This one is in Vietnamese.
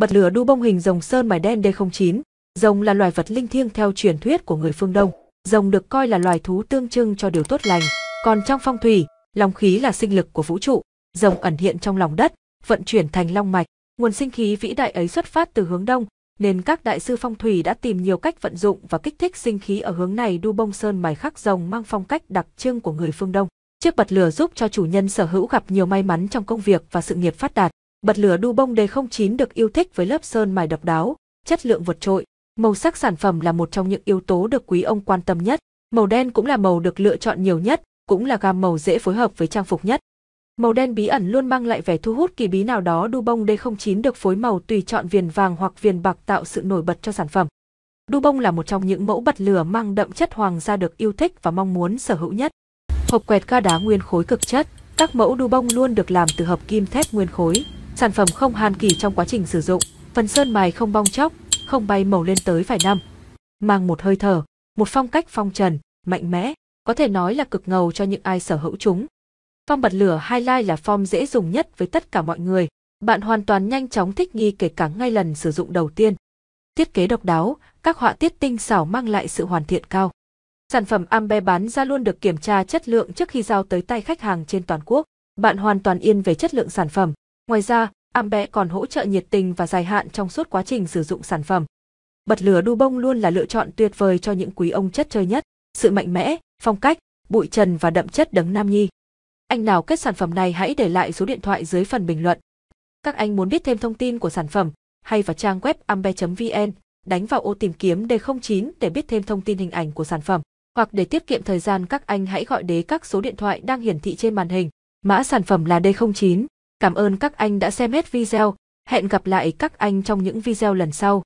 bật lửa đu bông hình rồng sơn mài đen D09. Rồng là loài vật linh thiêng theo truyền thuyết của người phương Đông. Rồng được coi là loài thú tương trưng cho điều tốt lành. Còn trong phong thủy, lòng khí là sinh lực của vũ trụ. Rồng ẩn hiện trong lòng đất, vận chuyển thành long mạch. Nguồn sinh khí vĩ đại ấy xuất phát từ hướng đông, nên các đại sư phong thủy đã tìm nhiều cách vận dụng và kích thích sinh khí ở hướng này đu bông sơn mài khắc rồng mang phong cách đặc trưng của người phương Đông. Chiếc bật lửa giúp cho chủ nhân sở hữu gặp nhiều may mắn trong công việc và sự nghiệp phát đạt. Bật lửa đu bông đề 09 được yêu thích với lớp sơn mài độc đáo, chất lượng vượt trội. Màu sắc sản phẩm là một trong những yếu tố được quý ông quan tâm nhất. Màu đen cũng là màu được lựa chọn nhiều nhất, cũng là gam màu dễ phối hợp với trang phục nhất. Màu đen bí ẩn luôn mang lại vẻ thu hút kỳ bí nào đó đu bông D09 được phối màu tùy chọn viền vàng hoặc viền bạc tạo sự nổi bật cho sản phẩm. Đu bông là một trong những mẫu bật lửa mang đậm chất hoàng gia được yêu thích và mong muốn sở hữu nhất. Hộp quẹt ga đá nguyên khối cực chất, các mẫu đu bông luôn được làm từ hợp kim thép nguyên khối. Sản phẩm không hàn kỳ trong quá trình sử dụng, phần sơn mài không bong chóc, không bay màu lên tới vài năm. Mang một hơi thở, một phong cách phong trần, mạnh mẽ, có thể nói là cực ngầu cho những ai sở hữu chúng. Phong bật lửa highlight là form dễ dùng nhất với tất cả mọi người, bạn hoàn toàn nhanh chóng thích nghi kể cả ngay lần sử dụng đầu tiên. Thiết kế độc đáo, các họa tiết tinh xảo mang lại sự hoàn thiện cao. Sản phẩm Ambe bán ra luôn được kiểm tra chất lượng trước khi giao tới tay khách hàng trên toàn quốc. Bạn hoàn toàn yên về chất lượng sản phẩm, Ngoài ra, Ambe còn hỗ trợ nhiệt tình và dài hạn trong suốt quá trình sử dụng sản phẩm. Bật lửa đu bông luôn là lựa chọn tuyệt vời cho những quý ông chất chơi nhất, sự mạnh mẽ, phong cách, bụi trần và đậm chất đấng nam nhi. Anh nào kết sản phẩm này hãy để lại số điện thoại dưới phần bình luận. Các anh muốn biết thêm thông tin của sản phẩm, hay vào trang web ambe.vn, đánh vào ô tìm kiếm D09 để biết thêm thông tin hình ảnh của sản phẩm. Hoặc để tiết kiệm thời gian các anh hãy gọi đến các số điện thoại đang hiển thị trên màn hình. Mã sản phẩm là D09. Cảm ơn các anh đã xem hết video, hẹn gặp lại các anh trong những video lần sau.